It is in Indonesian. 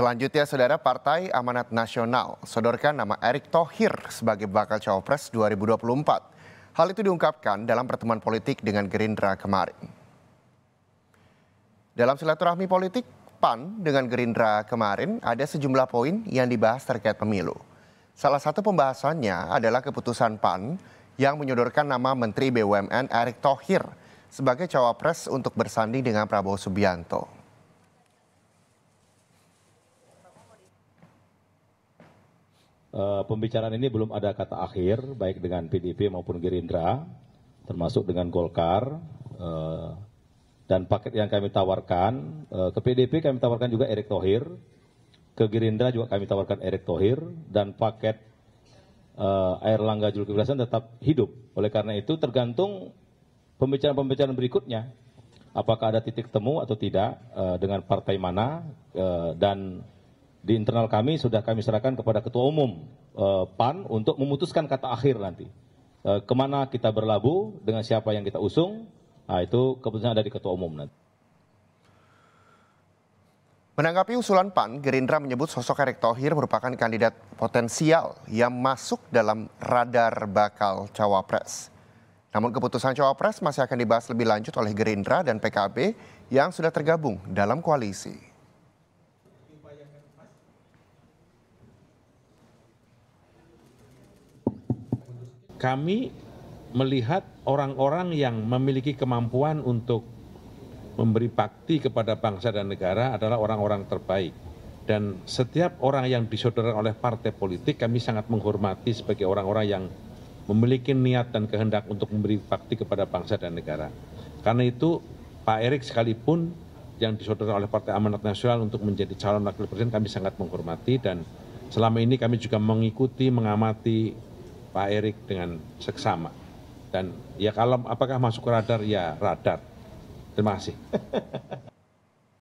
Selanjutnya, saudara Partai Amanat Nasional sodorkan nama Erick Thohir sebagai bakal cawapres 2024. Hal itu diungkapkan dalam pertemuan politik dengan Gerindra kemarin. Dalam silaturahmi politik PAN dengan Gerindra kemarin, ada sejumlah poin yang dibahas terkait pemilu. Salah satu pembahasannya adalah keputusan PAN yang menyodorkan nama Menteri BUMN Erick Thohir sebagai cawapres untuk bersanding dengan Prabowo Subianto. Eh, pembicaraan ini belum ada kata akhir, baik dengan PDIP maupun Gerindra, termasuk dengan Golkar. Uh, dan paket yang kami tawarkan, uh, ke PDIP kami tawarkan juga Erick Thohir, ke Gerindra juga kami tawarkan Erick Thohir, dan paket uh, Air Langga Zulkifli Hasan tetap hidup. Oleh karena itu tergantung pembicaraan-pembicaraan berikutnya, apakah ada titik temu atau tidak uh, dengan partai mana, uh, dan di internal kami sudah kami serahkan kepada Ketua Umum eh, PAN untuk memutuskan kata akhir nanti. Eh, kemana kita berlabuh, dengan siapa yang kita usung, nah, itu keputusan ada di Ketua Umum nanti. Menanggapi usulan PAN, Gerindra menyebut sosok Erick Thohir merupakan kandidat potensial yang masuk dalam radar bakal cawapres. Namun keputusan cawapres masih akan dibahas lebih lanjut oleh Gerindra dan PKB yang sudah tergabung dalam koalisi. Kami melihat orang-orang yang memiliki kemampuan untuk memberi bakti kepada bangsa dan negara adalah orang-orang terbaik. Dan setiap orang yang disodorkan oleh partai politik kami sangat menghormati sebagai orang-orang yang memiliki niat dan kehendak untuk memberi bakti kepada bangsa dan negara. Karena itu Pak Erik sekalipun yang disodorkan oleh Partai Amanat Nasional untuk menjadi calon wakil presiden kami sangat menghormati dan selama ini kami juga mengikuti, mengamati Pak Erik dengan seksama. Dan ya kalau apakah masuk radar? Ya radar. Terima kasih.